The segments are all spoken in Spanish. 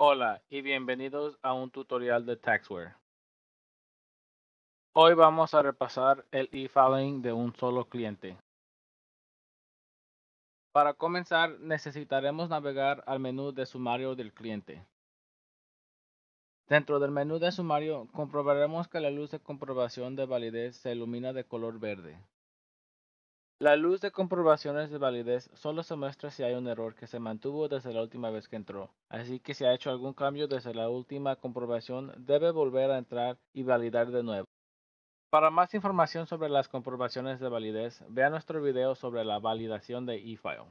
Hola y bienvenidos a un tutorial de Taxware. Hoy vamos a repasar el e-filing de un solo cliente. Para comenzar necesitaremos navegar al menú de sumario del cliente. Dentro del menú de sumario comprobaremos que la luz de comprobación de validez se ilumina de color verde. La luz de comprobaciones de validez solo se muestra si hay un error que se mantuvo desde la última vez que entró. Así que si ha hecho algún cambio desde la última comprobación, debe volver a entrar y validar de nuevo. Para más información sobre las comprobaciones de validez, vea nuestro video sobre la validación de eFile.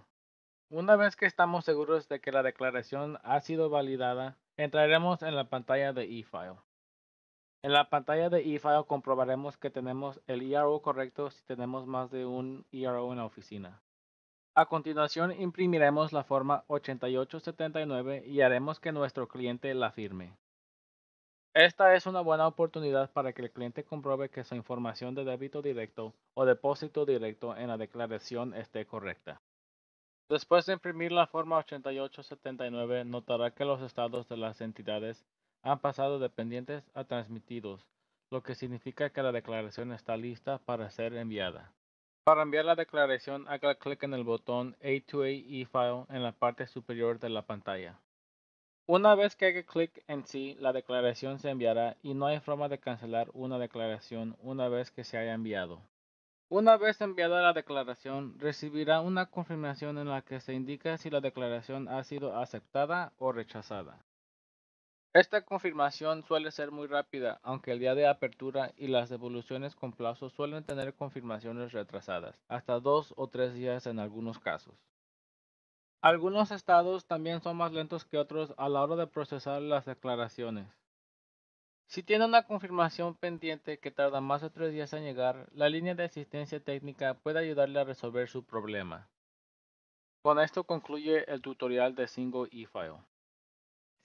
Una vez que estamos seguros de que la declaración ha sido validada, entraremos en la pantalla de eFile. En la pantalla de eFile comprobaremos que tenemos el IRO e correcto si tenemos más de un IRO e en la oficina. A continuación imprimiremos la forma 8879 y haremos que nuestro cliente la firme. Esta es una buena oportunidad para que el cliente compruebe que su información de débito directo o depósito directo en la declaración esté correcta. Después de imprimir la forma 8879, notará que los estados de las entidades han pasado de pendientes a transmitidos, lo que significa que la declaración está lista para ser enviada. Para enviar la declaración, haga clic en el botón A2A File en la parte superior de la pantalla. Una vez que haga clic en sí, la declaración se enviará y no hay forma de cancelar una declaración una vez que se haya enviado. Una vez enviada la declaración, recibirá una confirmación en la que se indica si la declaración ha sido aceptada o rechazada. Esta confirmación suele ser muy rápida, aunque el día de apertura y las devoluciones con plazo suelen tener confirmaciones retrasadas, hasta dos o tres días en algunos casos. Algunos estados también son más lentos que otros a la hora de procesar las declaraciones. Si tiene una confirmación pendiente que tarda más de tres días en llegar, la línea de asistencia técnica puede ayudarle a resolver su problema. Con esto concluye el tutorial de Single eFile.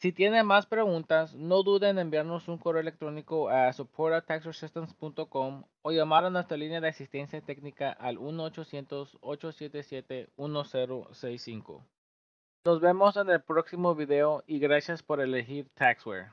Si tienen más preguntas, no duden en enviarnos un correo electrónico a supportataxresistance.com o llamar a nuestra línea de asistencia técnica al 1-800-877-1065. Nos vemos en el próximo video y gracias por elegir Taxware.